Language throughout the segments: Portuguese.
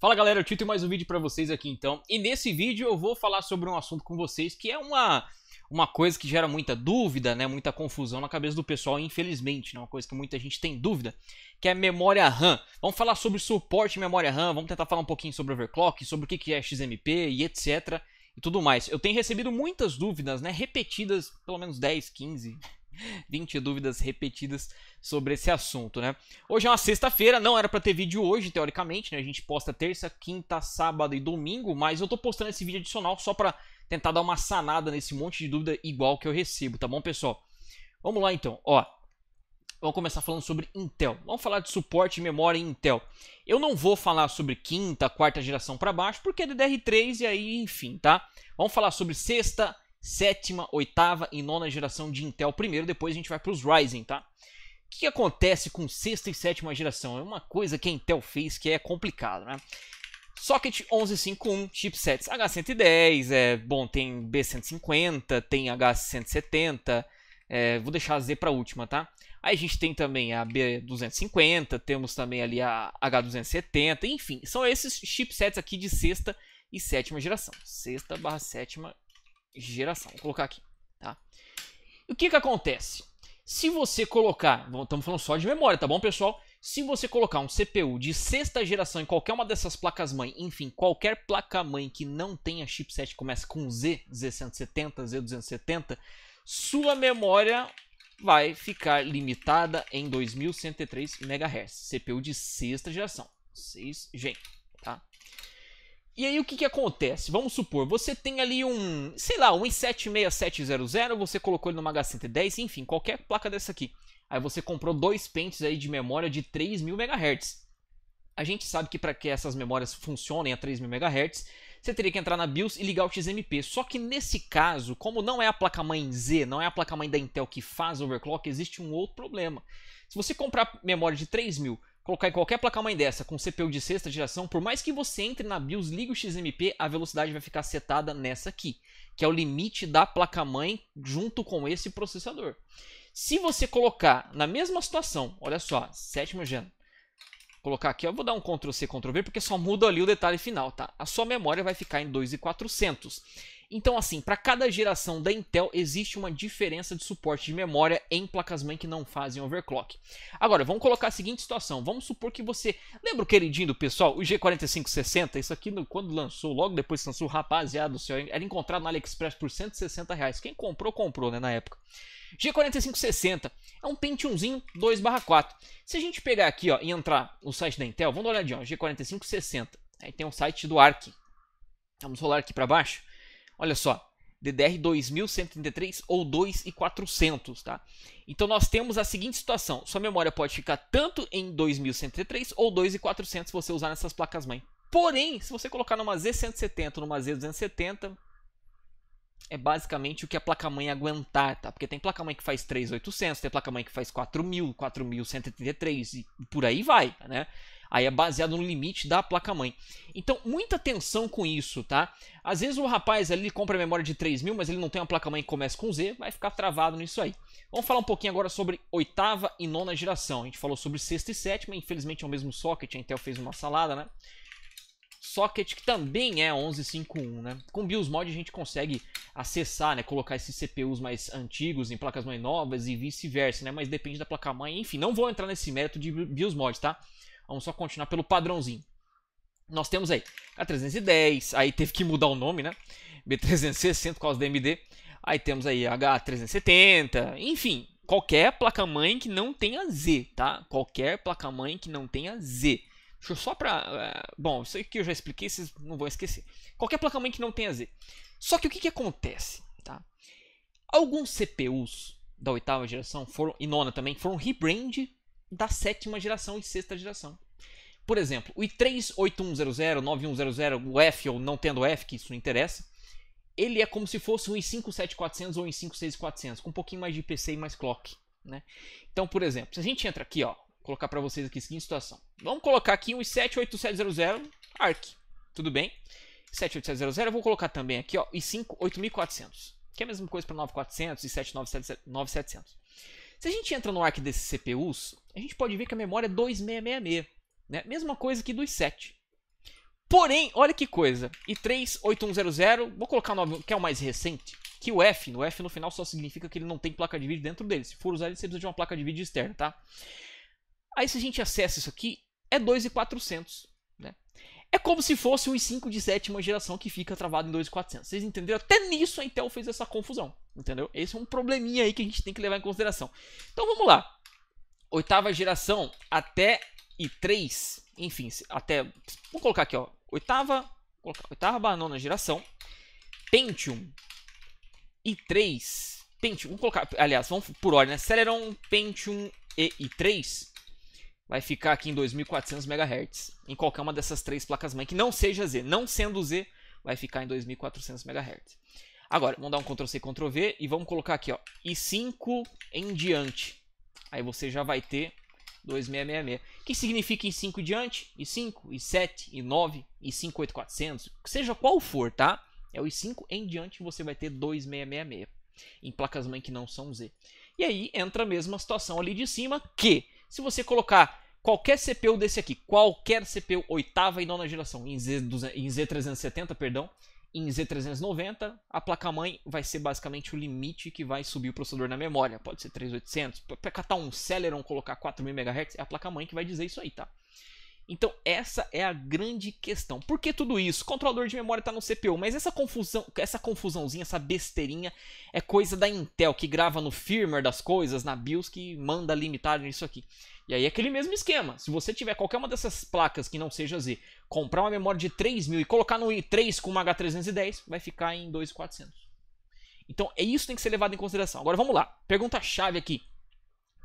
Fala galera, eu Tito e mais um vídeo para vocês aqui então. E nesse vídeo eu vou falar sobre um assunto com vocês que é uma uma coisa que gera muita dúvida, né, muita confusão na cabeça do pessoal, infelizmente, né, uma coisa que muita gente tem dúvida, que é memória RAM. Vamos falar sobre suporte memória RAM, vamos tentar falar um pouquinho sobre overclock, sobre o que é XMP e etc e tudo mais. Eu tenho recebido muitas dúvidas, né, repetidas, pelo menos 10, 15 20 dúvidas repetidas sobre esse assunto, né? Hoje é uma sexta-feira, não era para ter vídeo hoje, teoricamente, né? A gente posta terça, quinta, sábado e domingo, mas eu tô postando esse vídeo adicional só para tentar dar uma sanada nesse monte de dúvida igual que eu recebo, tá bom, pessoal? Vamos lá então, ó. Vamos começar falando sobre Intel. Vamos falar de suporte e memória em Intel. Eu não vou falar sobre quinta, quarta geração para baixo, porque é DDR3 e aí, enfim, tá? Vamos falar sobre sexta, sétima, oitava e nona geração de Intel primeiro, depois a gente vai para os Ryzen, tá? O que acontece com sexta e sétima geração? É uma coisa que a Intel fez que é complicado, né? Socket 1151, chipsets H110, é, bom, tem B150, tem H170, é, vou deixar a Z para última, tá? Aí a gente tem também a B250, temos também ali a H270, enfim, são esses chipsets aqui de sexta e sétima geração, sexta barra sétima geração. Vou colocar aqui, tá? O que que acontece? Se você colocar, estamos falando só de memória, tá bom, pessoal? Se você colocar um CPU de sexta geração em qualquer uma dessas placas-mãe, enfim, qualquer placa-mãe que não tenha chipset começa com Z, Z170, Z270, sua memória vai ficar limitada em 2103 MHz. CPU de sexta geração, 6G, tá? E aí o que, que acontece? Vamos supor, você tem ali um, sei lá, um i76700, você colocou ele numa H110, enfim, qualquer placa dessa aqui. Aí você comprou dois pentes aí de memória de 3000 MHz. A gente sabe que para que essas memórias funcionem a 3000 MHz, você teria que entrar na BIOS e ligar o XMP. Só que nesse caso, como não é a placa-mãe Z, não é a placa-mãe da Intel que faz overclock, existe um outro problema. Se você comprar memória de 3000 colocar em qualquer placa-mãe dessa com CPU de sexta geração, por mais que você entre na BIOS, ligue o XMP, a velocidade vai ficar setada nessa aqui, que é o limite da placa-mãe junto com esse processador. Se você colocar na mesma situação, olha só, sétimo gen, colocar aqui, eu vou dar um Ctrl C, Ctrl V, porque só muda ali o detalhe final, tá? A sua memória vai ficar em 2.400. Então, assim, para cada geração da Intel existe uma diferença de suporte de memória em placas-mãe que não fazem overclock. Agora, vamos colocar a seguinte situação. Vamos supor que você. Lembra o queridinho do pessoal, o G4560? Isso aqui, no, quando lançou, logo depois que lançou, rapaziada do céu, era encontrado na AliExpress por 160 reais. Quem comprou, comprou, né, na época. G4560 é um Pentiumzinho 2/4. Se a gente pegar aqui ó, e entrar no site da Intel, vamos dar uma olhadinha, ó, G4560. Aí tem o um site do ARC. Vamos rolar aqui para baixo. Olha só, DDR 2133 ou 2400, tá? Então nós temos a seguinte situação: sua memória pode ficar tanto em 2133 ou 2400 se você usar nessas placas mãe. Porém, se você colocar numa Z170, numa Z270, é basicamente o que a placa-mãe aguentar, tá? Porque tem placa-mãe que faz 3800, tem placa-mãe que faz 4000, 4133 e por aí vai, né? Aí é baseado no limite da placa-mãe. Então, muita atenção com isso, tá? Às vezes o rapaz ali compra a memória de 3000, mil, mas ele não tem uma placa-mãe que começa com Z, vai ficar travado nisso aí. Vamos falar um pouquinho agora sobre oitava e nona geração. A gente falou sobre sexta e sétima, infelizmente é o mesmo socket, a Intel fez uma salada, né? socket que também é 1151, né? Com BIOSMod a gente consegue acessar, né, colocar esses CPUs mais antigos em placas mais novas e vice-versa, né? Mas depende da placa mãe, enfim, não vou entrar nesse mérito de BIOSMod, tá? Vamos só continuar pelo padrãozinho. Nós temos aí a 310, aí teve que mudar o nome, né? B360 por causa do AMD. Aí temos aí H370, enfim, qualquer placa-mãe que não tenha Z, tá? Qualquer placa-mãe que não tenha Z. Deixa eu só pra... Eh, bom, isso aqui eu já expliquei, vocês não vão esquecer. Qualquer placa-mãe que não tenha Z. Só que o que, que acontece, tá? Alguns CPUs da oitava geração foram, e nona também foram rebrand da sétima geração e sexta geração. Por exemplo, o i3 8100, 9100, o F ou não tendo F, que isso não interessa, ele é como se fosse um i5 7400 ou um i5 6400, com um pouquinho mais de PC e mais clock, né? Então, por exemplo, se a gente entra aqui, ó, colocar para vocês aqui a seguinte situação. Vamos colocar aqui um i7 8700 ARC, tudo bem? 78700, eu vou colocar também aqui, ó, i5 8400, que é a mesma coisa para 9400 e 79700. Se a gente entra no ARC desses CPUs, a gente pode ver que a memória é 2666. Né? Mesma coisa que dos 7. Porém, olha que coisa. E 38100, vou colocar o 9, que é o mais recente, que o F, no F no final só significa que ele não tem placa de vídeo dentro dele. Se for usar ele, você precisa de uma placa de vídeo externa, tá? Aí se a gente acessa isso aqui, é 2400, né? É como se fosse um i5 de sétima geração que fica travado em 2400. Vocês entenderam? Até nisso a Intel fez essa confusão, entendeu? Esse é um probleminha aí que a gente tem que levar em consideração. Então vamos lá oitava geração até i3, enfim, até. Vamos colocar aqui, ó. Oitava, oitava nona geração. Pentium i3. Pentium, vamos colocar, aliás, vamos por ordem, né? Celeron, Pentium e i3 vai ficar aqui em 2400 MHz em qualquer uma dessas três placas mãe que não seja Z, não sendo Z, vai ficar em 2400 MHz. Agora, vamos dar um Ctrl C Ctrl V e vamos colocar aqui, ó, i5 em diante. Aí você já vai ter 2666, que significa em 5 diante, e 5, e 7, e 9, e 58400, seja qual for, tá? É o i5 em diante você vai ter 2666 em placas-mãe que não são Z. E aí entra a mesma situação ali de cima, que se você colocar qualquer CPU desse aqui, qualquer CPU oitava e nona geração em, Z, em Z370, perdão, em Z390, a placa-mãe vai ser basicamente o limite que vai subir o processador na memória. Pode ser 3800, para catar um Celeron, colocar 4000 MHz, é a placa-mãe que vai dizer isso aí, tá? Então, essa é a grande questão. Por que tudo isso? controlador de memória está no CPU, mas essa confusão, essa confusãozinha, essa besteirinha é coisa da Intel, que grava no firmware das coisas, na BIOS, que manda limitar isso aqui. E aí é aquele mesmo esquema. Se você tiver qualquer uma dessas placas que não seja Z, comprar uma memória de 3000 e colocar no i3 com uma H310, vai ficar em 2,400. Então, é isso que tem que ser levado em consideração. Agora vamos lá. Pergunta-chave aqui.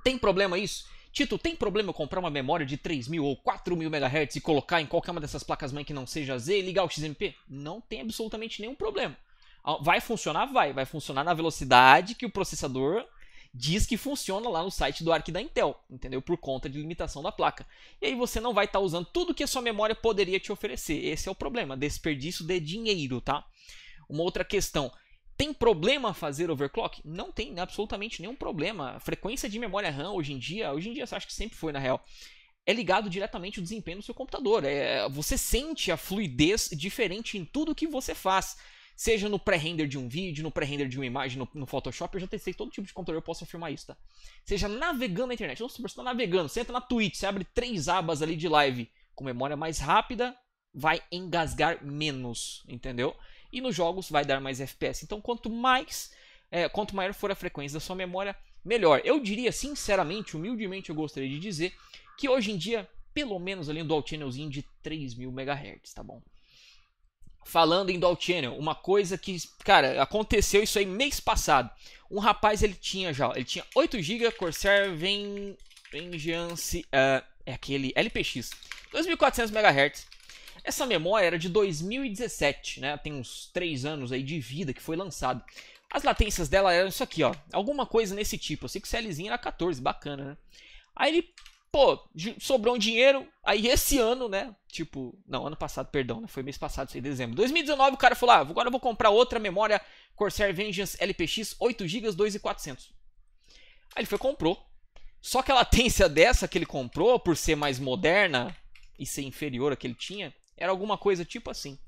Tem problema isso? Tito, tem problema eu comprar uma memória de 3000 ou 4000 MHz e colocar em qualquer uma dessas placas-mãe que não seja Z e ligar o XMP? Não tem absolutamente nenhum problema. Vai funcionar? Vai. Vai funcionar na velocidade que o processador diz que funciona lá no site do ARC da Intel, entendeu? Por conta de limitação da placa. E aí você não vai estar tá usando tudo que a sua memória poderia te oferecer. Esse é o problema, desperdício de dinheiro, tá? Uma outra questão, tem problema fazer overclock? Não tem né? absolutamente nenhum problema. A frequência de memória RAM hoje em dia, hoje em dia acho que sempre foi na real, é ligado diretamente ao desempenho do seu computador. É, você sente a fluidez diferente em tudo que você faz. Seja no pré-render de um vídeo, no pré-render de uma imagem no, no, Photoshop, eu já testei todo tipo de controle, eu posso afirmar isso, tá? Seja navegando na internet. Vamos você está navegando, você entra na Twitch, você abre três abas ali de live com memória mais rápida, vai engasgar menos, entendeu? E nos jogos vai dar mais FPS. Então, quanto mais, é, quanto maior for a frequência da sua memória, melhor. Eu diria, sinceramente, humildemente, eu gostaria de dizer que hoje em dia, pelo menos ali um dual channelzinho de 3000 MHz, tá bom? falando em Dual Channel, uma coisa que, cara, aconteceu isso aí mês passado. Um rapaz, ele tinha já, ele tinha 8GB Corsair Ven... Vengeance, uh, é aquele LPX, 2400 MHz. Essa memória era de 2017, né? Tem uns 3 anos aí de vida que foi lançado. As latências dela eram isso aqui, ó. Alguma coisa nesse tipo. Eu sei que o CLzinho era 14, bacana, né? Aí ele pô, sobrou um dinheiro, aí esse ano, né? Tipo, não, ano passado, perdão, né, foi mês passado, sei, dezembro. 2019, o cara falou: ah, agora eu vou comprar outra memória Corsair Vengeance LPX 8GB 2,400. Aí ele foi comprou. Só que a latência dessa que ele comprou, por ser mais moderna e ser inferior à que ele tinha, era alguma coisa tipo assim.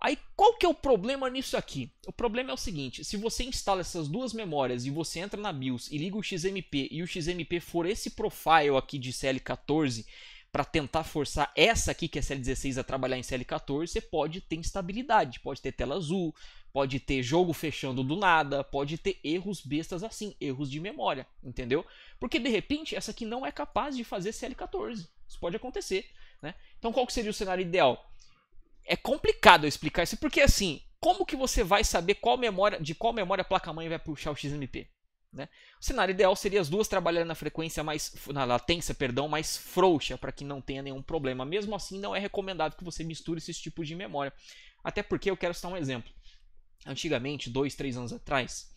Aí qual que é o problema nisso aqui? O problema é o seguinte, se você instala essas duas memórias e você entra na BIOS e liga o XMP e o XMP for esse profile aqui de CL14 para tentar forçar essa aqui que é CL16 a trabalhar em CL14, você pode ter instabilidade, pode ter tela azul, pode ter jogo fechando do nada, pode ter erros bestas assim, erros de memória, entendeu? Porque de repente essa aqui não é capaz de fazer CL14. Isso pode acontecer, né? Então qual que seria o cenário ideal? é complicado eu explicar isso, porque assim, como que você vai saber qual memória, de qual memória a placa-mãe vai puxar o XMP? Né? O cenário ideal seria as duas trabalhando na frequência mais na latência, perdão, mais frouxa para que não tenha nenhum problema. Mesmo assim, não é recomendado que você misture esses tipos de memória. Até porque eu quero citar um exemplo. Antigamente, dois, três anos atrás,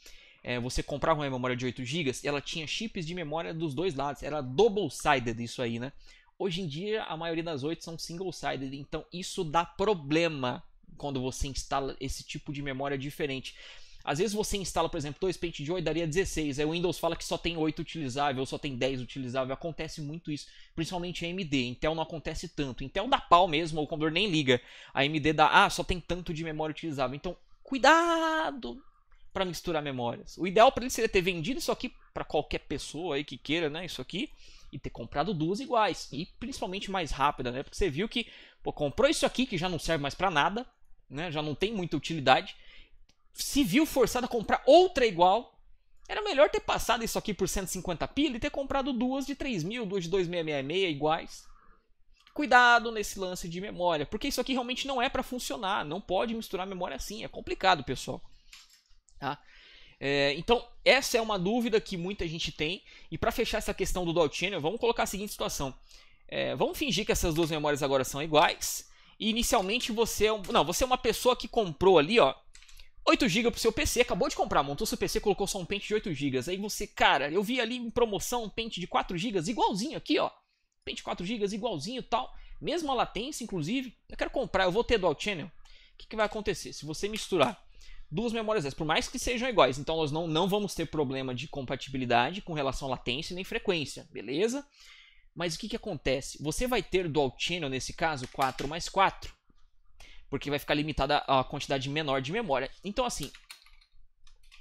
é, você comprava uma memória de 8 GB e ela tinha chips de memória dos dois lados. Era double-sided isso aí, né? Hoje em dia, a maioria das 8 são single-sided, então isso dá problema quando você instala esse tipo de memória diferente. Às vezes você instala, por exemplo, 2 Paint de 8 daria 16, aí o Windows fala que só tem 8 utilizável, só tem 10 utilizável, acontece muito isso, principalmente AMD, Intel não acontece tanto, Intel dá pau mesmo, o computador nem liga, a AMD dá, ah, só tem tanto de memória utilizável, então cuidado para misturar memórias. O ideal para ele seria ter vendido isso aqui para qualquer pessoa aí que queira, né, isso aqui, e ter comprado duas iguais e principalmente mais rápida, né? Porque você viu que pô, comprou isso aqui que já não serve mais para nada, né? Já não tem muita utilidade. Se viu forçado a comprar outra igual, era melhor ter passado isso aqui por 150 pila e ter comprado duas de 3 mil, duas de 2666 iguais. Cuidado nesse lance de memória, porque isso aqui realmente não é para funcionar, não pode misturar memória assim, é complicado, pessoal. Tá? É, então, essa é uma dúvida que muita gente tem. E para fechar essa questão do dual channel, vamos colocar a seguinte situação. É, vamos fingir que essas duas memórias agora são iguais. E inicialmente você é um, não, você é uma pessoa que comprou ali, ó, 8 GB pro seu PC, acabou de comprar, montou seu PC, colocou só um pente de 8 GB. Aí você, cara, eu vi ali em promoção um pente de 4 GB igualzinho aqui, ó. Pente de 4 GB igualzinho, tal, mesma latência inclusive. Eu quero comprar, eu vou ter dual channel. O que, que vai acontecer se você misturar duas memórias dessas, por mais que sejam iguais. Então nós não, não vamos ter problema de compatibilidade com relação à latência nem frequência, beleza? Mas o que, que acontece? Você vai ter dual channel, nesse caso, 4 mais 4, porque vai ficar limitada a quantidade menor de memória. Então assim,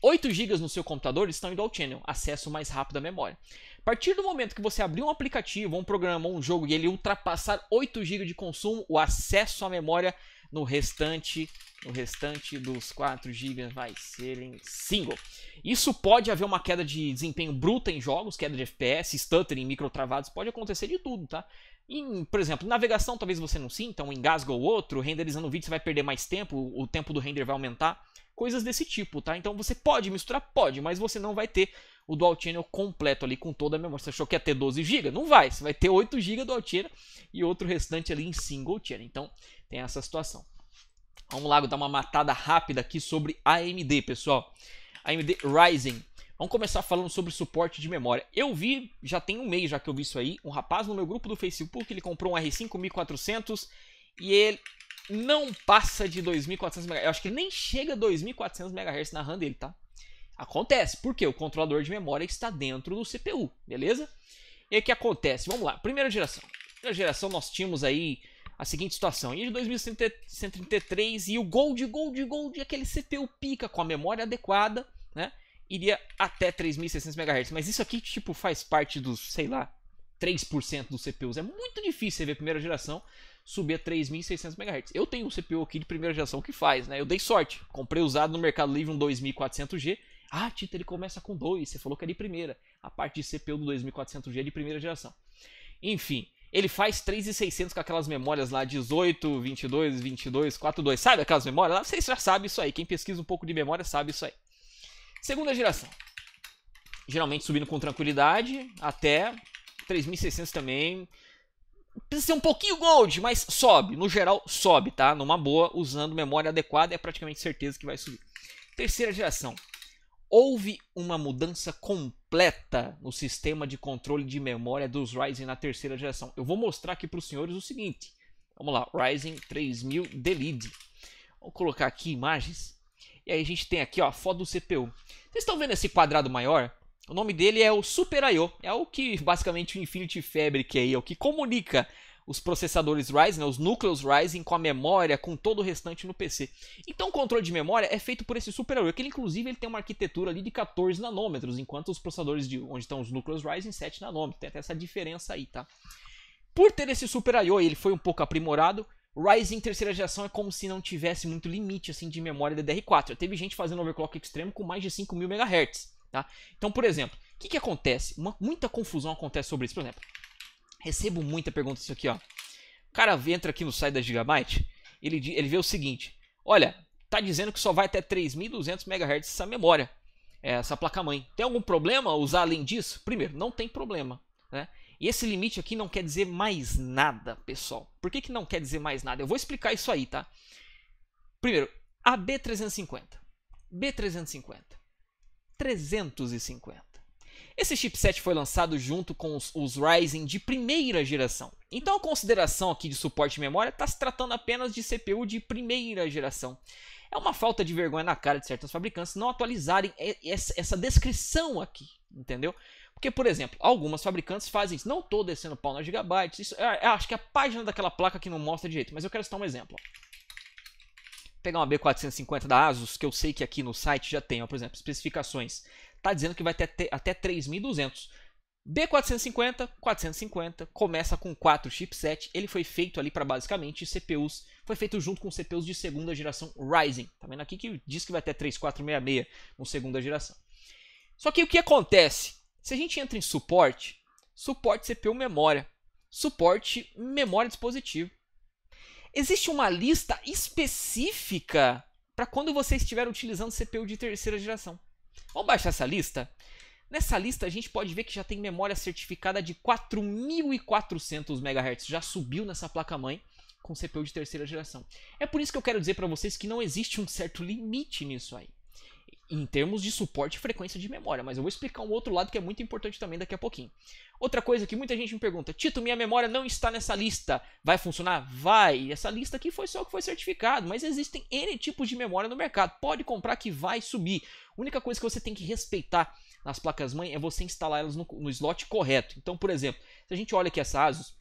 8 GB no seu computador estão em dual channel, acesso mais rápido à memória. A partir do momento que você abrir um aplicativo, um programa, um jogo e ele ultrapassar 8 GB de consumo, o acesso à memória no restante, no restante dos 4 GB vai ser em single. Isso pode haver uma queda de desempenho bruta em jogos, queda de FPS, stuttering, microtravados, pode acontecer de tudo, tá? Em, por exemplo, navegação talvez você não sinta, um engasga ou outro, renderizando o vídeo você vai perder mais tempo, o tempo do render vai aumentar, coisas desse tipo, tá? Então você pode misturar, pode, mas você não vai ter o dual channel completo ali com toda a memória. Você achou que ia ter 12 GB? Não vai, você vai ter 8 GB dual channel e outro restante ali em single channel. Então, tem essa situação. Vamos lá, dar uma matada rápida aqui sobre AMD, pessoal. AMD Ryzen. Vamos começar falando sobre suporte de memória. Eu vi, já tem um mês já que eu vi isso aí, um rapaz no meu grupo do Facebook, ele comprou um R5400 e ele não passa de 2400 MHz. Eu acho que ele nem chega a 2400 MHz na RAM dele, tá? Acontece, porque o controlador de memória está dentro do CPU, beleza? E o que acontece? Vamos lá, primeira geração. Primeira geração nós tínhamos aí a seguinte situação, e de 2133 e o Gold, Gold, Gold, aquele CPU pica com a memória adequada, né? Iria até 3600 MHz, mas isso aqui tipo faz parte dos, sei lá, 3% dos CPUs. É muito difícil você ver a primeira geração subir a 3.600 MHz. Eu tenho um CPU aqui de primeira geração que faz, né? Eu dei sorte. Comprei usado no Mercado Livre um 2400G ah, Tita, ele começa com 2, você falou que era é de primeira. A parte de CPU do 2400G é de primeira geração. Enfim, ele faz 3,600 com aquelas memórias lá, 18, 22, 22, 42, sabe aquelas memórias lá? Ah, vocês já sabem isso aí, quem pesquisa um pouco de memória sabe isso aí. Segunda geração, geralmente subindo com tranquilidade até 3.600 também. Precisa ser um pouquinho gold, mas sobe, no geral sobe, tá? Numa boa, usando memória adequada, é praticamente certeza que vai subir. Terceira geração, houve uma mudança completa no sistema de controle de memória dos Ryzen na terceira geração. Eu vou mostrar aqui para os senhores o seguinte. Vamos lá, Ryzen 3000 Delete. Vou colocar aqui imagens. E aí a gente tem aqui ó, a foto do CPU. Vocês estão vendo esse quadrado maior? O nome dele é o Super I.O. É o que basicamente o Infinity Fabric aí, é o que comunica os processadores Ryzen, né, os núcleos Ryzen com a memória, com todo o restante no PC. Então o controle de memória é feito por esse superior, que ele inclusive ele tem uma arquitetura ali de 14 nanômetros, enquanto os processadores de onde estão os núcleos Ryzen 7 nanômetros. Tem até essa diferença aí, tá? Por ter esse Super I.O. ele foi um pouco aprimorado, Ryzen terceira geração é como se não tivesse muito limite assim de memória DDR4. teve gente fazendo overclock extremo com mais de 5000 MHz, tá? Então, por exemplo, o que, que acontece? Uma, muita confusão acontece sobre isso, por exemplo. Recebo muita pergunta isso aqui, ó. O cara entra aqui no site da Gigabyte, ele, ele vê o seguinte: olha, tá dizendo que só vai até 3.200 MHz essa memória, eh, essa placa-mãe. Tem algum problema usar além disso? Primeiro, não tem problema. Né? E esse limite aqui não quer dizer mais nada, pessoal. Por que, que não quer dizer mais nada? Eu vou explicar isso aí, tá? Primeiro, a B350. B350. 350. Esse chipset foi lançado junto com os, os Ryzen de primeira geração. Então a consideração aqui de suporte de memória está se tratando apenas de CPU de primeira geração. É uma falta de vergonha na cara de certos fabricantes não atualizarem essa descrição aqui, entendeu? Porque, por exemplo, algumas fabricantes fazem isso. Não estou descendo pau na Gigabyte. Isso, é, é, acho que é a página daquela placa que não mostra direito, mas eu quero citar um exemplo. Vou pegar uma B450 da Asus, que eu sei que aqui no site já tem, ó, por exemplo, especificações está dizendo que vai ter até, até 3.200. B450, 450, começa com 4 chipset. Ele foi feito ali para basicamente CPUs. Foi feito junto com CPUs de segunda geração Ryzen. Tá vendo aqui que diz que vai ter 3466 no segunda geração. Só que o que acontece? Se a gente entra em suporte, suporte CPU memória, suporte memória dispositivo. Existe uma lista específica para quando você estiver utilizando CPU de terceira geração. Vamos baixar essa lista? Nessa lista a gente pode ver que já tem memória certificada de 4.400 MHz, já subiu nessa placa-mãe com CPU de terceira geração. É por isso que eu quero dizer para vocês que não existe um certo limite nisso aí em termos de suporte e frequência de memória, mas eu vou explicar um outro lado que é muito importante também daqui a pouquinho. Outra coisa que muita gente me pergunta: Tito, minha memória não está nessa lista. Vai funcionar? Vai. Essa lista aqui foi só o que foi certificado, mas existem N tipos de memória no mercado. Pode comprar que vai subir. A única coisa que você tem que respeitar nas placas-mãe é você instalar elas no, no slot correto. Então, por exemplo, se a gente olha aqui essa Asus,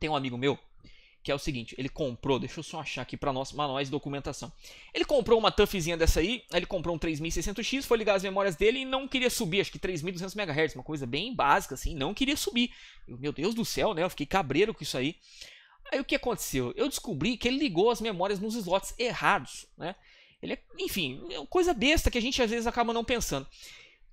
tem um amigo meu que é o seguinte, ele comprou, deixa eu só achar aqui para nós, manuais de documentação. Ele comprou uma TUFzinha dessa aí, ele comprou um 3600X, foi ligar as memórias dele e não queria subir, acho que 3200 MHz, uma coisa bem básica assim, não queria subir. Eu, meu Deus do céu, né? Eu fiquei cabreiro com isso aí. Aí o que aconteceu? Eu descobri que ele ligou as memórias nos slots errados, né? Ele é, enfim, é uma coisa besta que a gente às vezes acaba não pensando.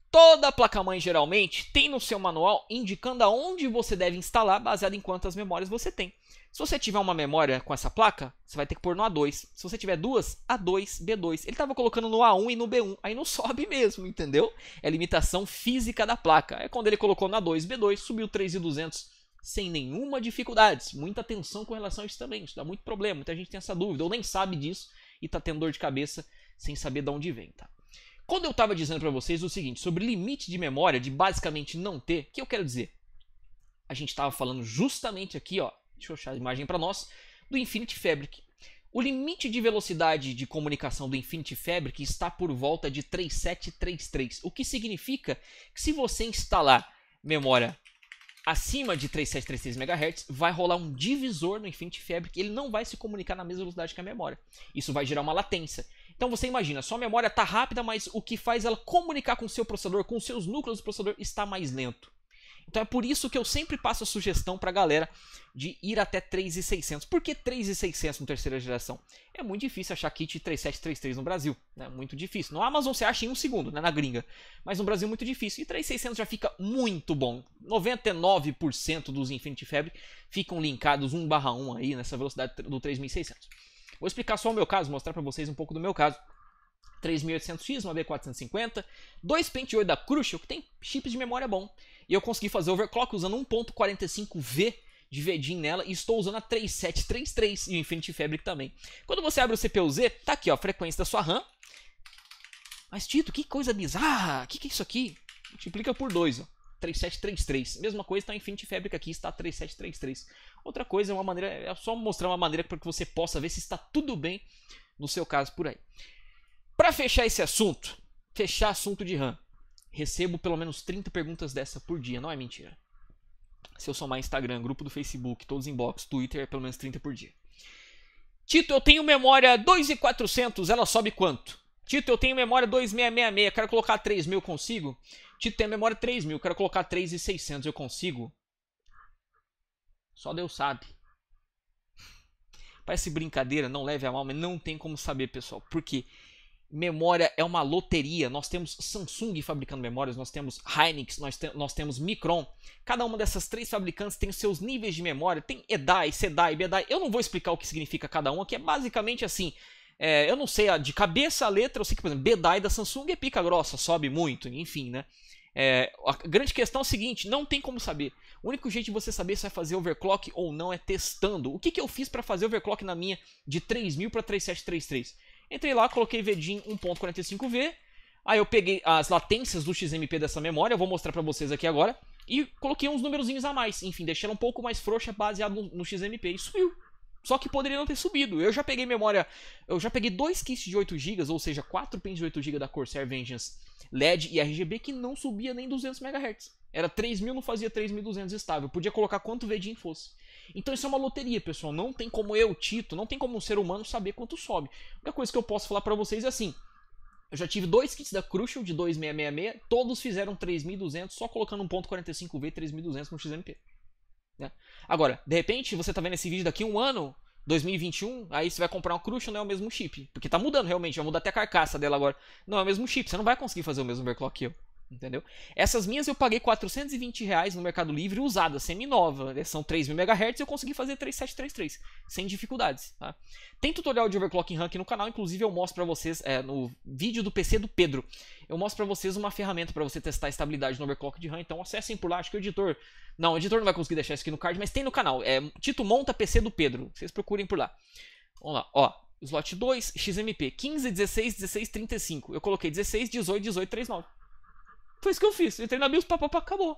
Toda placa-mãe geralmente tem no seu manual indicando aonde você deve instalar baseado em quantas memórias você tem. Se você tiver uma memória com essa placa, você vai ter que pôr no A2. Se você tiver duas, A2, B2. Ele estava colocando no A1 e no B1. Aí não sobe mesmo, entendeu? É limitação física da placa. É quando ele colocou no A2, B2, subiu 3,200 sem nenhuma dificuldade. Muita atenção com relação a isso também. Isso dá muito problema. Muita gente tem essa dúvida ou nem sabe disso e está tendo dor de cabeça sem saber de onde vem, tá? Quando eu estava dizendo para vocês o seguinte sobre limite de memória, de basicamente não ter, o que eu quero dizer? A gente estava falando justamente aqui, ó, deixa eu achar a imagem para nós, do Infinity Fabric. O limite de velocidade de comunicação do Infinity Fabric está por volta de 3733, o que significa que se você instalar memória acima de 3733 MHz, vai rolar um divisor no Infinity Fabric, ele não vai se comunicar na mesma velocidade que a memória. Isso vai gerar uma latência. Então você imagina, sua memória está rápida, mas o que faz ela comunicar com o seu processador, com os seus núcleos do processador, está mais lento. Então é por isso que eu sempre passo a sugestão para a galera de ir até 3.600. Por que 3.600 no terceira geração? É muito difícil achar kit 3733 no Brasil, né? Muito difícil. No Amazon você acha em um segundo, né? na gringa, mas no Brasil é muito difícil. E 3.600 já fica muito bom. 99% dos Infinity Fabric ficam linkados 1/1 aí nessa velocidade do 3.600. Vou explicar só o meu caso, mostrar para vocês um pouco do meu caso. 3800X, uma B450, dois Pentium da Crucial, que tem chips de memória bom. E eu consegui fazer overclock usando 1.45V de VDIN nela e estou usando a 3733 e o Infinity Fabric também. Quando você abre o CPU-Z, tá aqui ó, a frequência da sua RAM. Mas Tito, que coisa bizarra! O que, que é isso aqui? Multiplica por 2, ó. 3733. Mesma coisa está em Infinity Fabric aqui, está 3733. Outra coisa é uma maneira, é só mostrar uma maneira para que você possa ver se está tudo bem no seu caso por aí. Para fechar esse assunto, fechar assunto de RAM recebo pelo menos 30 perguntas dessa por dia, não é mentira. Se eu somar Instagram, grupo do Facebook, todos inbox, Twitter, é pelo menos 30 por dia. Tito, eu tenho memória 2,400, ela sobe quanto? Tito, eu tenho memória 2666, quero colocar 3000, consigo? Tito, tem memória 3000, quero colocar 3600, eu consigo? Só Deus sabe. Parece brincadeira, não leve a mal, mas não tem como saber, pessoal. Porque memória é uma loteria. Nós temos Samsung fabricando memórias, nós temos Hynix, nós, te nós temos Micron. Cada uma dessas três fabricantes tem seus níveis de memória. Tem EDAI, SEDAI, BEDAI. Eu não vou explicar o que significa cada uma, que é basicamente assim. É, eu não sei de cabeça a letra, eu sei que, por exemplo, BEDAI da Samsung é pica grossa, sobe muito, enfim, né? É, a grande questão é o seguinte, não tem como saber. O único jeito de você saber se vai fazer overclock ou não é testando. O que, que eu fiz para fazer overclock na minha de 3000 para 3733? Entrei lá, coloquei VDIM 1.45V. Aí eu peguei as latências do XMP dessa memória, vou mostrar para vocês aqui agora. E coloquei uns númerozinhos a mais. Enfim, deixei ela um pouco mais frouxa baseado no, no XMP e subiu. Só que poderia não ter subido. Eu já peguei memória. Eu já peguei dois kits de 8GB, ou seja, quatro pins de 8GB da Corsair Vengeance LED e RGB que não subia nem 200 MHz. Era 3000, não fazia 3200 estável. Podia colocar quanto VDIM fosse. Então isso é uma loteria, pessoal. Não tem como eu, Tito, não tem como um ser humano saber quanto sobe. A única coisa que eu posso falar para vocês é assim. Eu já tive dois kits da Crucial de 2666, todos fizeram 3200 só colocando um ponto 45V 3200 no XMP. Né? Agora, de repente, você está vendo esse vídeo daqui um ano, 2021, aí você vai comprar uma Crucial, não é o mesmo chip. Porque está mudando realmente, vai mudar até a carcaça dela agora. Não é o mesmo chip, você não vai conseguir fazer o mesmo overclock que eu. Entendeu? Essas minhas eu paguei 420 reais no Mercado Livre usada, semi-nova. Né? São 3.000 MHz eu consegui fazer 3733, sem dificuldades. Tá? Tem tutorial de overclocking RAM aqui no canal, inclusive eu mostro para vocês, é, no vídeo do PC do Pedro, eu mostro para vocês uma ferramenta para você testar a estabilidade no overclock de RAM. Então acessem por lá, acho que o editor... Não, o editor não vai conseguir deixar isso aqui no card, mas tem no canal. É Tito Monta PC do Pedro, vocês procurem por lá. Vamos lá, ó. Slot 2, XMP, 15, 16, 16, 35. Eu coloquei 16, 18, 18, 39. Foi isso que eu fiz. Entrei na BIOS, papapá, acabou.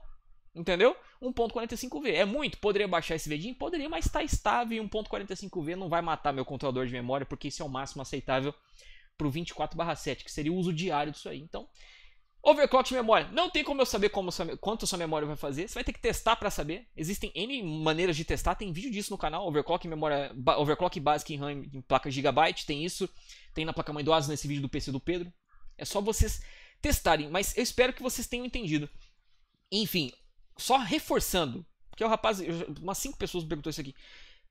Entendeu? 1.45V. É muito. Poderia baixar esse VDIM? Poderia, mas está estável. 1.45V não vai matar meu controlador de memória, porque esse é o máximo aceitável para o 24/7, que seria o uso diário disso aí. Então, overclock de memória. Não tem como eu saber como sua, quanto sua memória vai fazer. Você vai ter que testar para saber. Existem N maneiras de testar. Tem vídeo disso no canal. Overclock, memória, overclock básico em RAM em placa gigabyte. Tem isso. Tem na placa mãe do Asus nesse vídeo do PC do Pedro. É só vocês testarem. Mas eu espero que vocês tenham entendido. Enfim, só reforçando, porque o rapaz, umas 5 pessoas me perguntou isso aqui.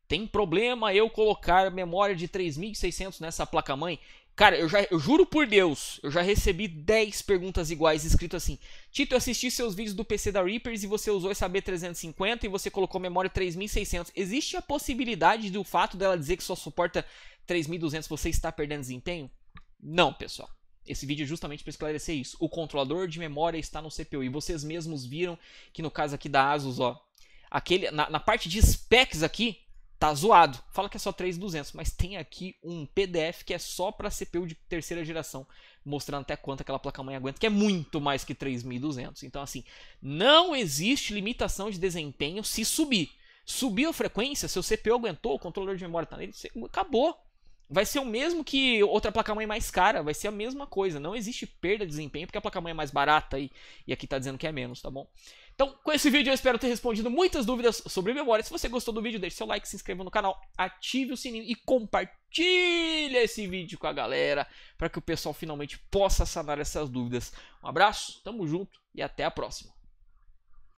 Tem problema eu colocar memória de 3600 nessa placa-mãe? Cara, eu, já, eu juro por Deus, eu já recebi 10 perguntas iguais escrito assim. Tito, eu assisti seus vídeos do PC da Reapers e você usou essa B350 e você colocou memória 3600. Existe a possibilidade do fato dela dizer que só suporta 3200 você está perdendo desempenho? Não, pessoal. Esse vídeo é justamente para esclarecer isso. O controlador de memória está no CPU. E vocês mesmos viram que no caso aqui da Asus, ó, aquele, na, na parte de specs aqui, tá zoado. Fala que é só 3.200, mas tem aqui um PDF que é só para CPU de terceira geração, mostrando até quanto aquela placa-mãe aguenta, que é muito mais que 3.200. Então, assim, não existe limitação de desempenho se subir. Subiu a frequência, seu CPU aguentou, o controlador de memória tá nele, acabou vai ser o mesmo que outra placa-mãe mais cara, vai ser a mesma coisa. Não existe perda de desempenho porque a placa-mãe é mais barata e, e aqui está dizendo que é menos, tá bom? Então, com esse vídeo eu espero ter respondido muitas dúvidas sobre memória. Se você gostou do vídeo, deixe seu like, se inscreva no canal, ative o sininho e compartilhe esse vídeo com a galera para que o pessoal finalmente possa sanar essas dúvidas. Um abraço, tamo junto e até a próxima.